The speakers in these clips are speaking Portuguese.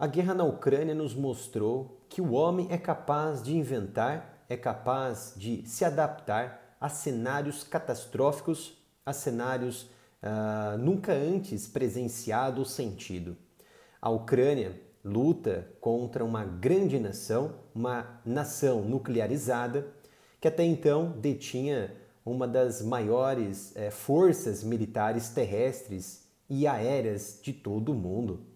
A guerra na Ucrânia nos mostrou que o homem é capaz de inventar, é capaz de se adaptar a cenários catastróficos, a cenários uh, nunca antes presenciado ou sentido. A Ucrânia luta contra uma grande nação, uma nação nuclearizada, que até então detinha uma das maiores eh, forças militares terrestres e aéreas de todo o mundo.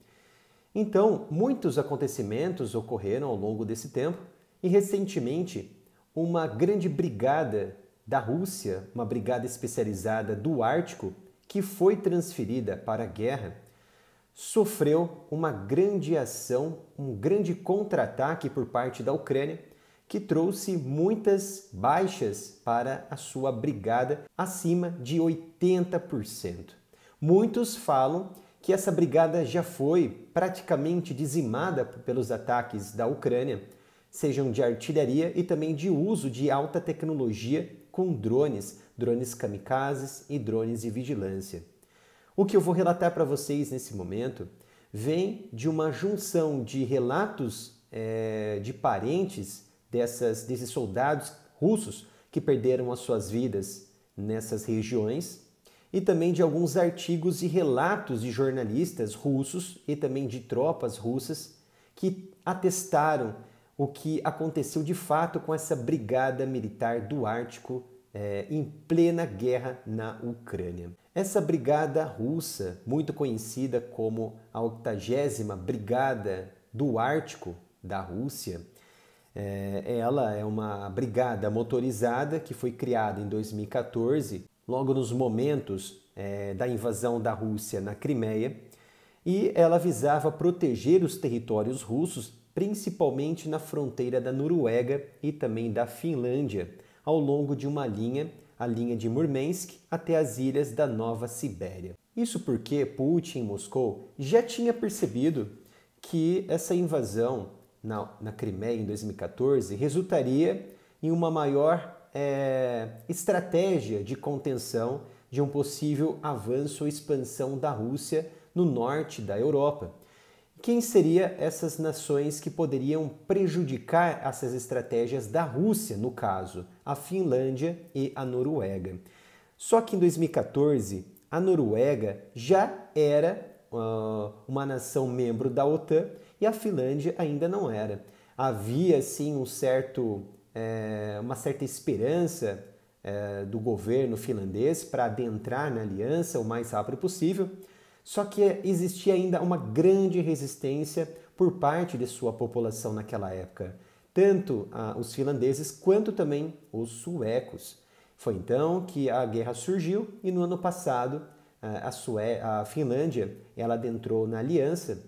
Então, muitos acontecimentos ocorreram ao longo desse tempo e recentemente uma grande brigada da Rússia, uma brigada especializada do Ártico, que foi transferida para a guerra, sofreu uma grande ação, um grande contra-ataque por parte da Ucrânia, que trouxe muitas baixas para a sua brigada, acima de 80%. Muitos falam que essa brigada já foi praticamente dizimada pelos ataques da Ucrânia, sejam de artilharia e também de uso de alta tecnologia com drones, drones kamikazes e drones de vigilância. O que eu vou relatar para vocês nesse momento vem de uma junção de relatos é, de parentes dessas, desses soldados russos que perderam as suas vidas nessas regiões e também de alguns artigos e relatos de jornalistas russos e também de tropas russas que atestaram o que aconteceu de fato com essa brigada militar do Ártico é, em plena guerra na Ucrânia. Essa brigada russa, muito conhecida como a 80 Brigada do Ártico da Rússia, é, ela é uma brigada motorizada que foi criada em 2014 logo nos momentos é, da invasão da Rússia na Crimeia, e ela visava proteger os territórios russos, principalmente na fronteira da Noruega e também da Finlândia, ao longo de uma linha, a linha de Murmansk, até as ilhas da Nova Sibéria. Isso porque Putin em Moscou já tinha percebido que essa invasão na, na Crimeia em 2014 resultaria em uma maior é, estratégia de contenção de um possível avanço ou expansão da Rússia no norte da Europa. Quem seria essas nações que poderiam prejudicar essas estratégias da Rússia, no caso, a Finlândia e a Noruega? Só que em 2014, a Noruega já era uh, uma nação membro da OTAN e a Finlândia ainda não era. Havia sim um certo é, uma certa esperança é, do governo finlandês para adentrar na aliança o mais rápido possível, só que existia ainda uma grande resistência por parte de sua população naquela época, tanto ah, os finlandeses quanto também os suecos. Foi então que a guerra surgiu e no ano passado ah, a, Sué a Finlândia ela adentrou na aliança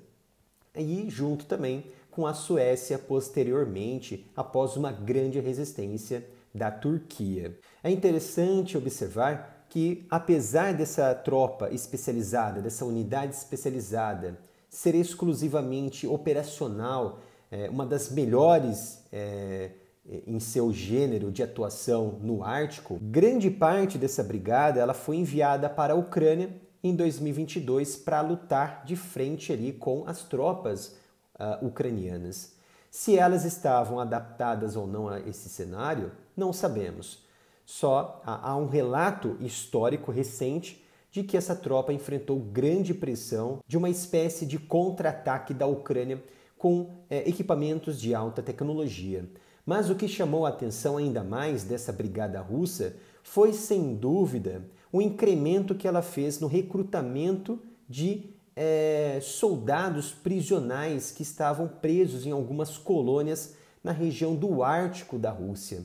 e junto também com a Suécia posteriormente, após uma grande resistência da Turquia. É interessante observar que, apesar dessa tropa especializada, dessa unidade especializada, ser exclusivamente operacional, é, uma das melhores é, é em seu gênero de atuação no Ártico, grande parte dessa brigada ela foi enviada para a Ucrânia em 2022 para lutar de frente ali com as tropas uh, ucranianas. Se elas estavam adaptadas ou não a esse cenário, não sabemos. Só há um relato histórico recente de que essa tropa enfrentou grande pressão de uma espécie de contra-ataque da Ucrânia com é, equipamentos de alta tecnologia. Mas o que chamou a atenção ainda mais dessa brigada russa foi, sem dúvida, o incremento que ela fez no recrutamento de é, soldados prisionais que estavam presos em algumas colônias na região do Ártico da Rússia.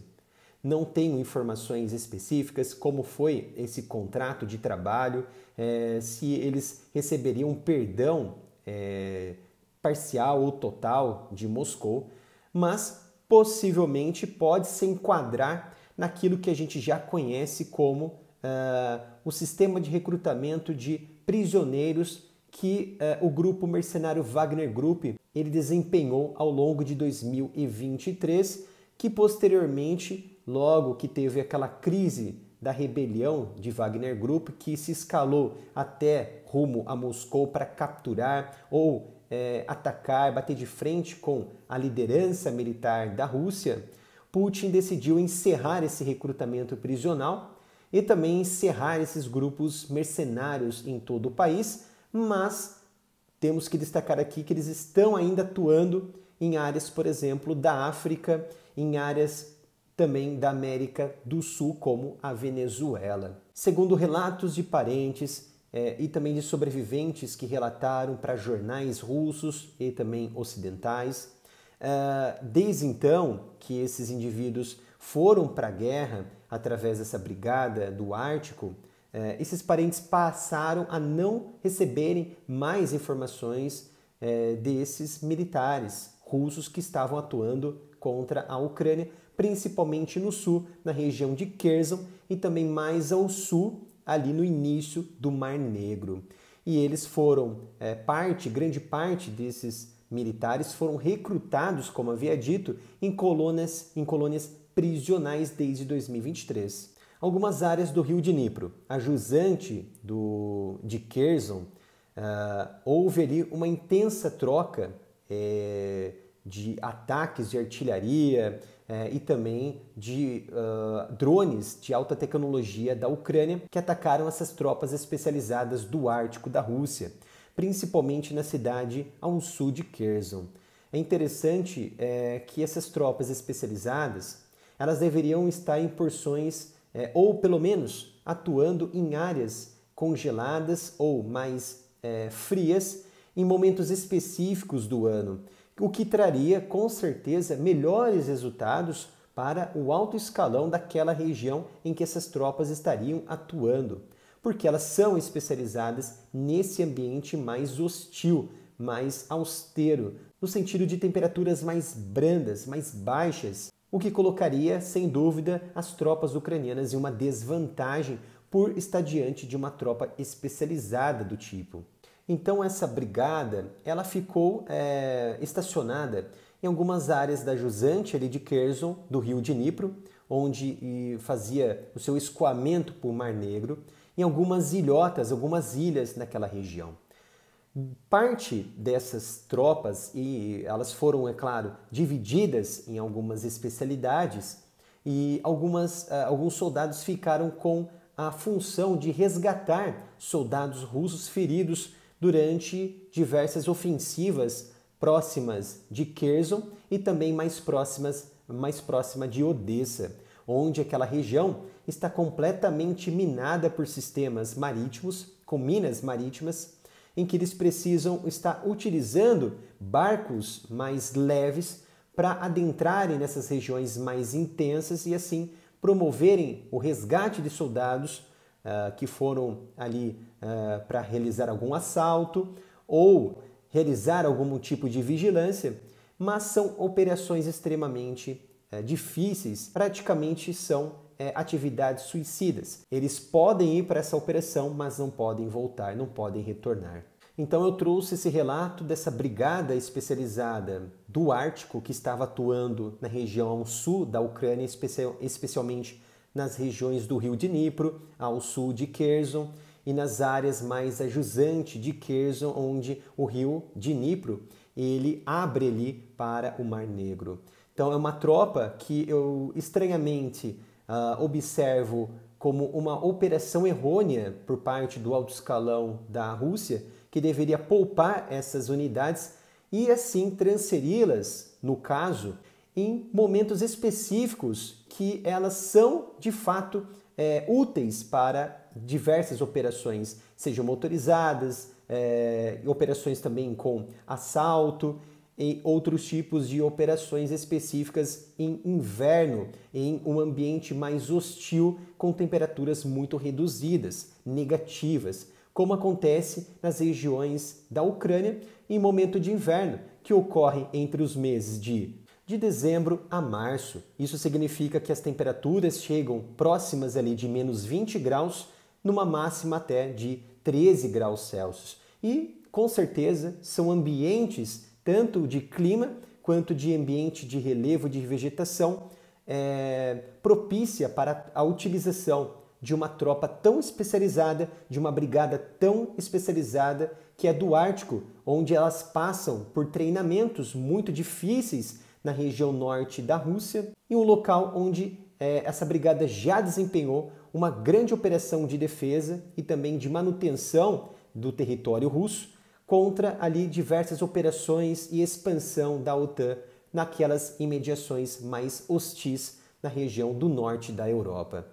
Não tenho informações específicas como foi esse contrato de trabalho, é, se eles receberiam perdão é, parcial ou total de Moscou, mas possivelmente pode se enquadrar naquilo que a gente já conhece como uh, o sistema de recrutamento de prisioneiros que uh, o grupo mercenário Wagner Group ele desempenhou ao longo de 2023, que posteriormente, logo que teve aquela crise da rebelião de Wagner Group, que se escalou até rumo a Moscou para capturar ou é, atacar, bater de frente com a liderança militar da Rússia, Putin decidiu encerrar esse recrutamento prisional e também encerrar esses grupos mercenários em todo o país, mas temos que destacar aqui que eles estão ainda atuando em áreas, por exemplo, da África, em áreas também da América do Sul, como a Venezuela. Segundo relatos de parentes é, e também de sobreviventes que relataram para jornais russos e também ocidentais, é, desde então que esses indivíduos foram para a guerra através dessa brigada do Ártico, é, esses parentes passaram a não receberem mais informações é, desses militares russos que estavam atuando contra a Ucrânia, principalmente no sul, na região de Kherson e também mais ao sul, ali no início do Mar Negro. E eles foram, é, parte, grande parte desses militares foram recrutados, como havia dito, em colônias, em colônias prisionais desde 2023 algumas áreas do rio de Dnipro. A jusante do, de Kherson, uh, houve ali uma intensa troca é, de ataques de artilharia é, e também de uh, drones de alta tecnologia da Ucrânia que atacaram essas tropas especializadas do Ártico da Rússia, principalmente na cidade ao sul de Kherson. É interessante é, que essas tropas especializadas elas deveriam estar em porções é, ou pelo menos atuando em áreas congeladas ou mais é, frias em momentos específicos do ano, o que traria com certeza melhores resultados para o alto escalão daquela região em que essas tropas estariam atuando, porque elas são especializadas nesse ambiente mais hostil, mais austero, no sentido de temperaturas mais brandas, mais baixas, o que colocaria, sem dúvida, as tropas ucranianas em uma desvantagem por estar diante de uma tropa especializada do tipo. Então essa brigada ela ficou é, estacionada em algumas áreas da jusante ali de Kherson, do rio Dnipro, onde fazia o seu escoamento por Mar Negro, em algumas ilhotas, algumas ilhas naquela região. Parte dessas tropas, e elas foram, é claro, divididas em algumas especialidades, e algumas, ah, alguns soldados ficaram com a função de resgatar soldados russos feridos durante diversas ofensivas próximas de Kherson e também mais próximas mais próxima de Odessa, onde aquela região está completamente minada por sistemas marítimos, com minas marítimas em que eles precisam estar utilizando barcos mais leves para adentrarem nessas regiões mais intensas e assim promoverem o resgate de soldados uh, que foram ali uh, ah, para realizar algum assalto ou realizar algum tipo de vigilância, mas são operações extremamente uh, difíceis, praticamente são é, atividades suicidas. Eles podem ir para essa operação, mas não podem voltar, não podem retornar. Então eu trouxe esse relato dessa brigada especializada do Ártico que estava atuando na região sul da Ucrânia, especialmente nas regiões do rio de Dnipro, ao sul de Kherson e nas áreas mais ajusante de Kherson, onde o rio Dnipro ele abre ali para o Mar Negro. Então é uma tropa que eu estranhamente uh, observo como uma operação errônea por parte do alto escalão da Rússia, que deveria poupar essas unidades e assim transferi-las, no caso, em momentos específicos que elas são de fato é, úteis para diversas operações, sejam motorizadas, é, operações também com assalto em outros tipos de operações específicas em inverno, em um ambiente mais hostil com temperaturas muito reduzidas, negativas, como acontece nas regiões da Ucrânia em momento de inverno, que ocorre entre os meses de de dezembro a março. Isso significa que as temperaturas chegam próximas ali de menos 20 graus, numa máxima até de 13 graus Celsius. E com certeza são ambientes tanto de clima quanto de ambiente de relevo de vegetação, é, propícia para a utilização de uma tropa tão especializada, de uma brigada tão especializada que é do Ártico, onde elas passam por treinamentos muito difíceis na região norte da Rússia, e um local onde é, essa brigada já desempenhou uma grande operação de defesa e também de manutenção do território russo, contra ali diversas operações e expansão da OTAN naquelas imediações mais hostis na região do norte da Europa.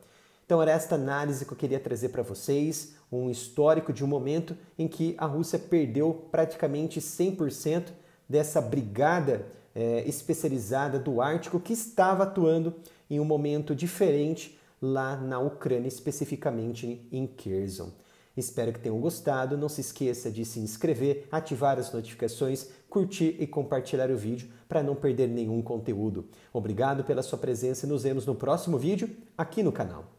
Então era esta análise que eu queria trazer para vocês, um histórico de um momento em que a Rússia perdeu praticamente 100% dessa brigada é, especializada do Ártico que estava atuando em um momento diferente lá na Ucrânia, especificamente em Kherson. Espero que tenham gostado. Não se esqueça de se inscrever, ativar as notificações, curtir e compartilhar o vídeo para não perder nenhum conteúdo. Obrigado pela sua presença e nos vemos no próximo vídeo aqui no canal.